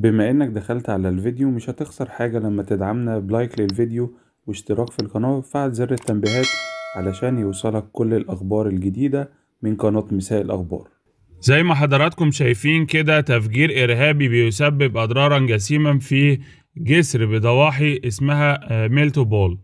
بما انك دخلت على الفيديو مش هتخسر حاجة لما تدعمنا بلايك للفيديو واشتراك في القناة وفعل زر التنبيهات علشان يوصلك كل الأخبار الجديدة من قناة مساء الأخبار زي ما حضراتكم شايفين كده تفجير إرهابي بيسبب أضرارا جسيما في جسر بضواحي اسمها آه، ميلتو بول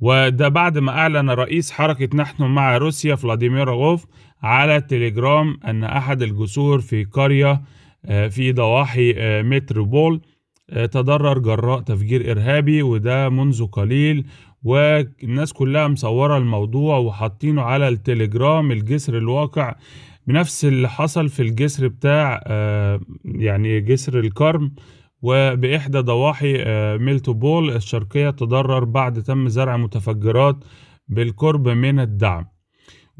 وده بعد ما أعلن رئيس حركة نحن مع روسيا فلاديمير غوف على التليجرام أن أحد الجسور في قرية آه، في ضواحي آه، متروبول آه، تضرر جراء تفجير إرهابي وده منذ قليل والناس كلها مصورة الموضوع وحاطينه على التليجرام الجسر الواقع بنفس اللي حصل في الجسر بتاع يعني جسر الكرم وبإحدى ضواحي ميلتوبول الشرقية تضرر بعد تم زرع متفجرات بالقرب من الدعم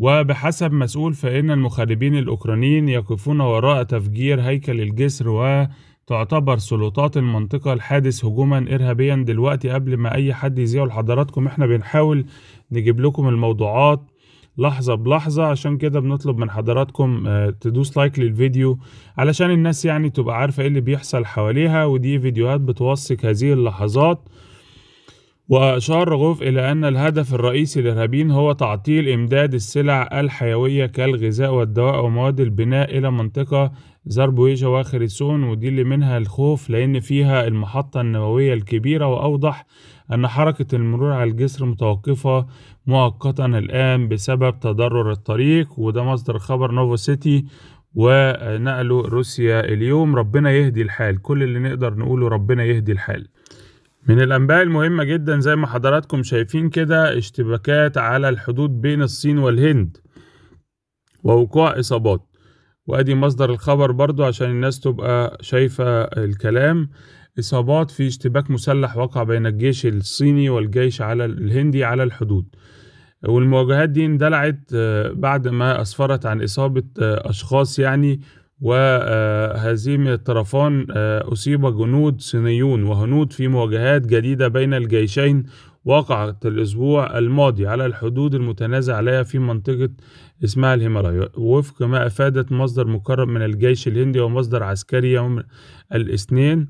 وبحسب مسؤول فإن المخربين الأوكرانيين يقفون وراء تفجير هيكل الجسر وتعتبر سلطات المنطقة الحادث هجوما إرهابيا دلوقتي قبل ما أي حد يذيعه لحضراتكم إحنا بنحاول نجيب لكم الموضوعات لحظة بلحظة عشان كده بنطلب من حضراتكم آه، تدوس لايك للفيديو علشان الناس يعني تبقى عارفة ايه اللي بيحصل حواليها ودي فيديوهات بتوثق هذه اللحظات وأشار رغوف إلى أن الهدف الرئيسي للإرهابيين هو تعطيل إمداد السلع الحيوية كالغذاء والدواء ومواد البناء إلى منطقة زربويجا وخرسون ودي اللي منها الخوف لأن فيها المحطة النووية الكبيرة وأوضح أن حركة المرور على الجسر متوقفة مؤقتا الآن بسبب تضرر الطريق وده مصدر خبر نوفو سيتي ونقله روسيا اليوم ربنا يهدي الحال كل اللي نقدر نقوله ربنا يهدي الحال من الأنباء المهمة جدا زي ما حضراتكم شايفين كده اشتباكات على الحدود بين الصين والهند ووقوع إصابات وأدي مصدر الخبر برضو عشان الناس تبقى شايفة الكلام إصابات في اشتباك مسلح وقع بين الجيش الصيني والجيش على الهندي على الحدود والمواجهات دي اندلعت آه، بعد ما أسفرت عن إصابة آه، أشخاص يعني وهزيمة الطرفان آه، أصيب جنود صينيون وهنود في مواجهات جديدة بين الجيشين وقعت الأسبوع الماضي على الحدود المتنازع عليها في منطقة اسمها الهيمالايا وفق ما أفادت مصدر مقرب من الجيش الهندي ومصدر عسكري يوم الاثنين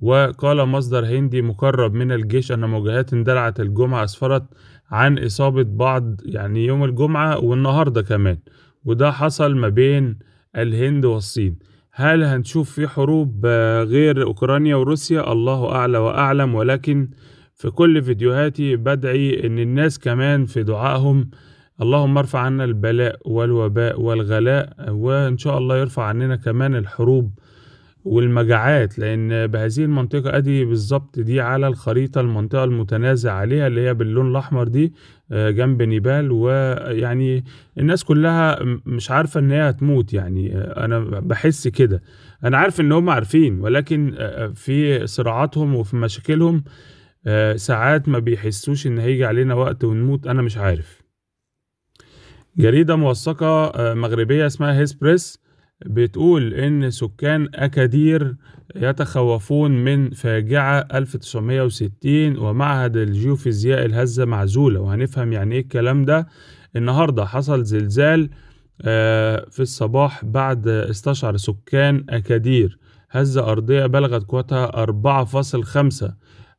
وقال مصدر هندي مقرب من الجيش أن مواجهات اندلعت الجمعة أسفرت عن إصابة بعض يعني يوم الجمعة والنهاردة كمان وده حصل ما بين الهند والصين هل هنشوف في حروب آه، غير أوكرانيا وروسيا الله أعلى وأعلم ولكن في كل فيديوهاتي بدعي إن الناس كمان في دعائهم اللهم ارفع عنا البلاء والوباء والغلاء وإن شاء الله يرفع عننا كمان الحروب والمجاعات لأن بهذه المنطقة أدي بالظبط دي على الخريطة المنطقة المتنازع عليها اللي هي باللون الأحمر دي آه، جنب نيبال ويعني الناس كلها مش عارفة إن هي هتموت يعني آه، أنا بحس كده أنا عارف إن هم عارفين ولكن آه، في صراعاتهم وفي مشاكلهم ساعات ما بيحسوش إن هيجي علينا وقت ونموت أنا مش عارف جريدة موثقة مغربية اسمها هيسبريس بتقول إن سكان أكادير يتخوفون من فاجعة 1960 ومعهد الجيوفيزياء الهزة معزولة وهنفهم يعني إيه الكلام ده النهاردة حصل زلزال آه، في الصباح بعد استشعر سكان أكادير هزة أرضية بلغت قوتها 4.5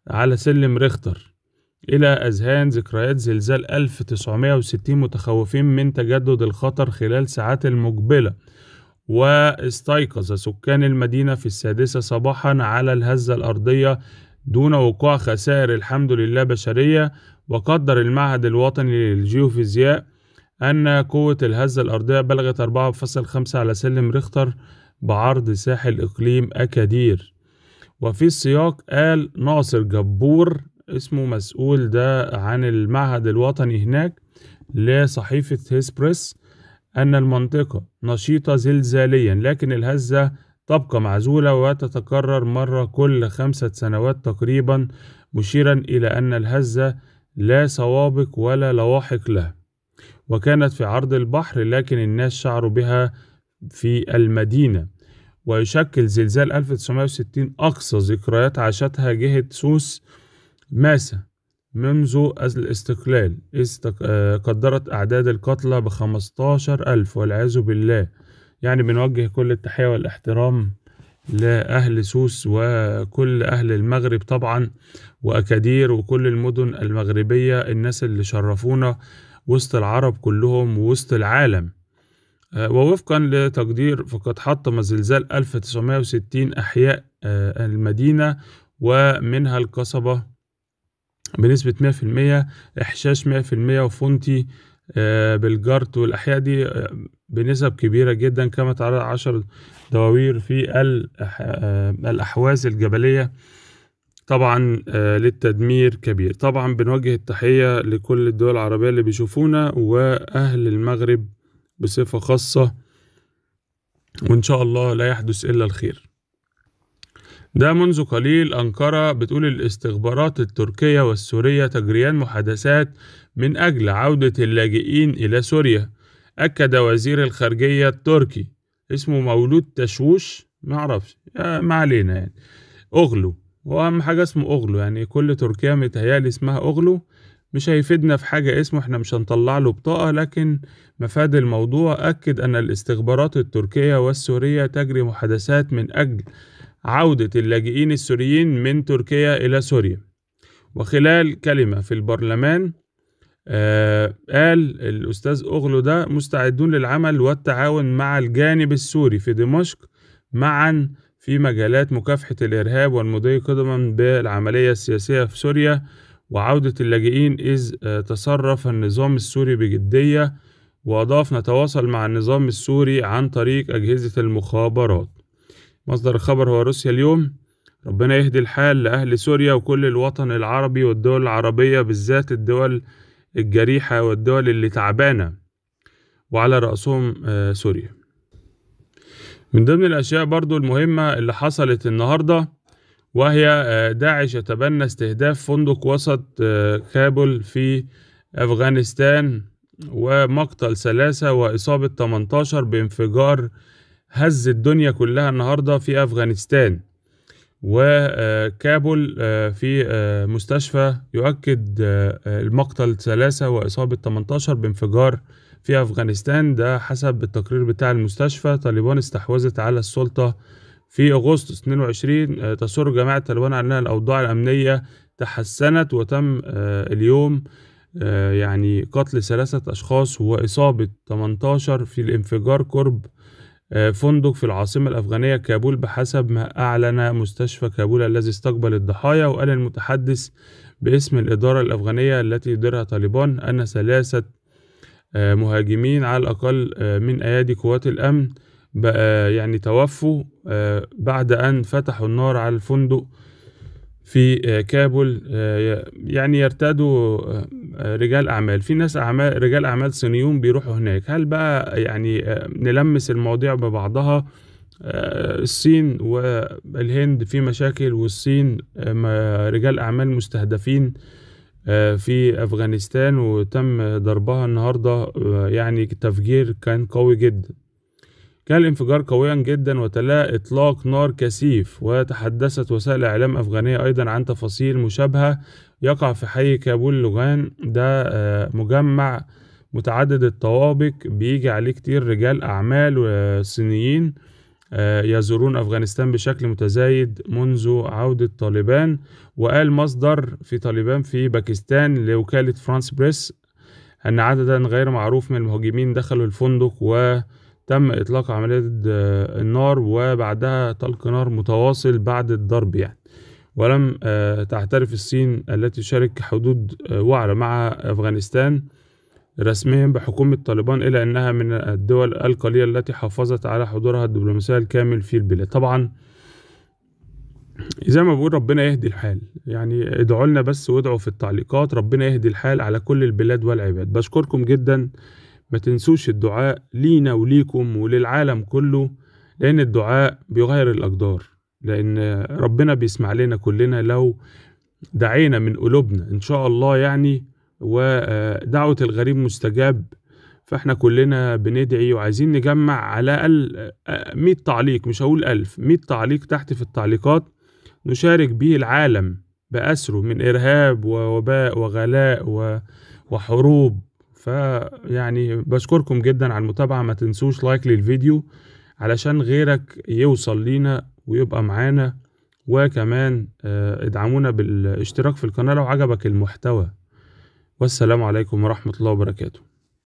على سلم ريختر إلى أذهان ذكريات زلزال 1960 متخوفين من تجدد الخطر خلال ساعات المقبلة واستيقظ سكان المدينة في السادسة صباحا على الهزة الأرضية دون وقوع خسائر الحمد لله بشرية وقدر المعهد الوطني للجيوفيزياء أن قوة الهزة الأرضية بلغت 4.5 على سلم ريختر بعرض ساحل إقليم أكادير وفي السياق قال ناصر جبور اسمه مسؤول ده عن المعهد الوطني هناك لصحيفة هيسبريس أن المنطقة نشيطة زلزاليا لكن الهزة تبقى معزولة وتتكرر مرة كل خمسة سنوات تقريبا مشيرا إلى أن الهزة لا سوابق ولا لواحق لها وكانت في عرض البحر لكن الناس شعروا بها في المدينة ويشكل زلزال 1960 أقصى ذكريات عاشتها جهة سوس ماسا منذ الاستقلال إذ آه، قدرت أعداد القتلى بخمستاشر ألف والعياذ بالله يعني بنوجه كل التحية والاحترام لأهل سوس وكل أهل المغرب طبعا وأكادير وكل المدن المغربية الناس اللي شرفونا وسط العرب كلهم ووسط العالم آه، ووفقا لتقدير فقد حطم زلزال 1960 أحياء آه، المدينة ومنها القصبة بنسبة 100% إحشاش 100% وفونتي آه، بالجارت والأحياء دي آه، بنسب كبيرة جدا كما تعرض عشر دواوير في آه، الأحواز الجبلية طبعا للتدمير كبير طبعا بنوجه التحية لكل الدول العربية اللي بيشوفونا وأهل المغرب بصفة خاصة وإن شاء الله لا يحدث إلا الخير ده منذ قليل أنقرة بتقول الاستخبارات التركية والسورية تجريان محادثات من أجل عودة اللاجئين إلى سوريا أكد وزير الخارجية التركي اسمه مولود تشوش معرفش آه، ما علينا يعني أغلو هو أهم حاجة اسمه أغلو يعني كل تركيا متهيألي اسمها أغلو مش هيفيدنا في حاجة اسمه احنا مش هنطلع له بطاقة لكن مفاد الموضوع أكد أن الاستخبارات التركية والسورية تجري محادثات من أجل عودة اللاجئين السوريين من تركيا إلى سوريا وخلال كلمة في البرلمان آه، قال الأستاذ أغلو ده مستعدون للعمل والتعاون مع الجانب السوري في دمشق معا في مجالات مكافحة الإرهاب والمضي قدما بالعملية السياسية في سوريا وعودة اللاجئين إذ آه، تصرف النظام السوري بجدية وأضاف نتواصل مع النظام السوري عن طريق أجهزة المخابرات مصدر الخبر هو روسيا اليوم ربنا يهدي الحال لأهل سوريا وكل الوطن العربي والدول العربية بالذات الدول الجريحة والدول اللي تعبانة وعلى رأسهم آه، سوريا من ضمن الأشياء برضو المهمة اللي حصلت النهاردة وهي آه، داعش يتبنى استهداف فندق وسط آه، كابول في أفغانستان ومقتل ثلاثة وإصابة 18 بانفجار هز الدنيا كلها النهارده في افغانستان وكابول آه، في آه، مستشفى يؤكد آه، المقتل ثلاثة وإصابة 18 بانفجار في أفغانستان ده حسب التقرير بتاع المستشفى طالبان استحوذت على السلطة في أغسطس 22 تصور جماعة طالبان على أن الأوضاع الأمنية تحسنت وتم اليوم يعني قتل ثلاثة أشخاص وإصابة 18 في الانفجار قرب آه، فندق في العاصمة الأفغانية كابول بحسب ما أعلن مستشفى كابول الذي استقبل الضحايا وقال المتحدث باسم الإدارة الأفغانية التي يديرها طالبان أن ثلاثة آه، مهاجمين على الأقل آه، من أيادي قوات الأمن يعني توفوا بعد أن فتحوا النار على الفندق في آه، كابول آه، يعني يرتادوا آه، رجال أعمال في ناس أعمال رجال أعمال صينيون بيروحوا هناك هل بقى يعني نلمس المواضيع ببعضها الصين والهند في مشاكل والصين رجال أعمال مستهدفين في أفغانستان وتم ضربها النهاردة يعني تفجير كان قوي جدا كان الانفجار قويا جدا وتلاه إطلاق نار كثيف وتحدثت وسائل إعلام أفغانية أيضا عن تفاصيل مشابهة يقع في حي كابول لوغان ده آه، مجمع متعدد الطوابق بيجي عليه كتير رجال أعمال وصينيين آه، آه، يزورون أفغانستان بشكل متزايد منذ عودة طالبان وقال مصدر في طالبان في باكستان لوكالة فرانس بريس أن عددا غير معروف من المهاجمين دخلوا الفندق و تم إطلاق عملية النار وبعدها طلق نار متواصل بعد الضرب يعني ولم آه، تعترف الصين التي تشارك حدود آه، وعرة مع أفغانستان رسميا بحكومة طالبان إلا أنها من الدول القليلة التي حافظت على حضورها الدبلوماسي الكامل في البلاد طبعا زي ما بقول ربنا يهدي الحال يعني ادعوا لنا بس وادعوا في التعليقات ربنا يهدي الحال على كل البلاد والعباد بشكركم جدا ما تنسوش الدعاء لينا وليكم وللعالم كله لأن الدعاء بيغير الأقدار لأن ربنا بيسمع لنا كلنا لو دعينا من قلوبنا إن شاء الله يعني ودعوة الغريب مستجاب فإحنا كلنا بندعي وعايزين نجمع على الأقل 100 تعليق مش هقول ألف 100 تعليق تحت في التعليقات نشارك به العالم بأسره من إرهاب ووباء وغلاء وحروب فيعني بشكركم جدا على المتابعة ما تنسوش لايك للفيديو علشان غيرك يوصل لينا ويبقى معانا وكمان آه، ادعمونا بالاشتراك في القناة لو عجبك المحتوى والسلام عليكم ورحمة الله وبركاته